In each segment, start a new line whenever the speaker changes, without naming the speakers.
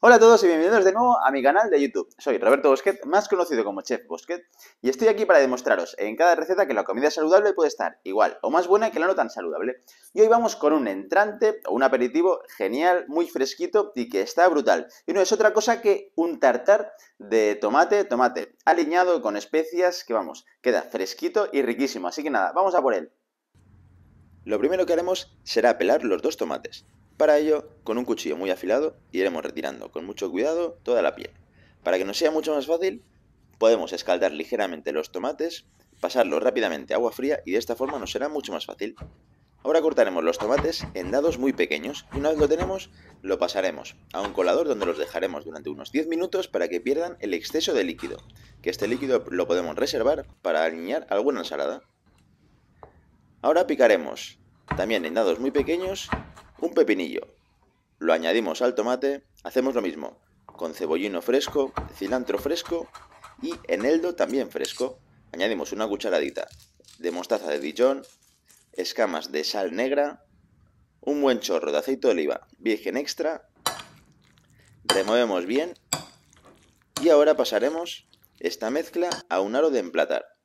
Hola a todos y bienvenidos de nuevo a mi canal de YouTube. Soy Roberto Bosquet, más conocido como Chef Bosquet, y estoy aquí para demostraros en cada receta que la comida saludable puede estar igual o más buena que la no tan saludable. Y hoy vamos con un entrante o un aperitivo genial, muy fresquito y que está brutal. Y no es otra cosa que un tartar de tomate, tomate aliñado con especias que vamos, queda fresquito y riquísimo. Así que nada, vamos a por él. Lo primero que haremos será pelar los dos tomates. Para ello, con un cuchillo muy afilado, iremos retirando con mucho cuidado toda la piel. Para que nos sea mucho más fácil, podemos escaldar ligeramente los tomates, pasarlos rápidamente a agua fría y de esta forma nos será mucho más fácil. Ahora cortaremos los tomates en dados muy pequeños y una vez lo tenemos lo pasaremos a un colador donde los dejaremos durante unos 10 minutos para que pierdan el exceso de líquido, que este líquido lo podemos reservar para aliñar alguna ensalada. Ahora picaremos también en dados muy pequeños un pepinillo. Lo añadimos al tomate, hacemos lo mismo, con cebollino fresco, cilantro fresco y eneldo también fresco. Añadimos una cucharadita de mostaza de Dijon, escamas de sal negra, un buen chorro de aceite de oliva virgen extra, removemos bien y ahora pasaremos esta mezcla a un aro de emplatar.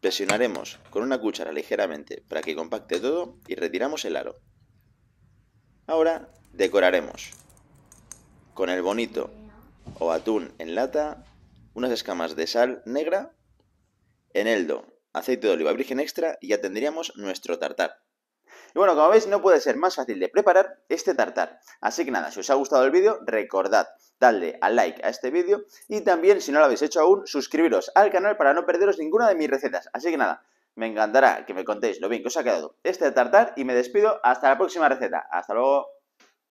Presionaremos con una cuchara ligeramente para que compacte todo y retiramos el aro. Ahora decoraremos con el bonito o atún en lata, unas escamas de sal negra, eneldo, aceite de oliva virgen extra y ya tendríamos nuestro tartar. Y bueno, como veis no puede ser más fácil de preparar este tartar. Así que nada, si os ha gustado el vídeo recordad dale al like a este vídeo y también, si no lo habéis hecho aún, suscribiros al canal para no perderos ninguna de mis recetas. Así que nada, me encantará que me contéis lo bien que os ha quedado este tartar y me despido hasta la próxima receta. Hasta luego.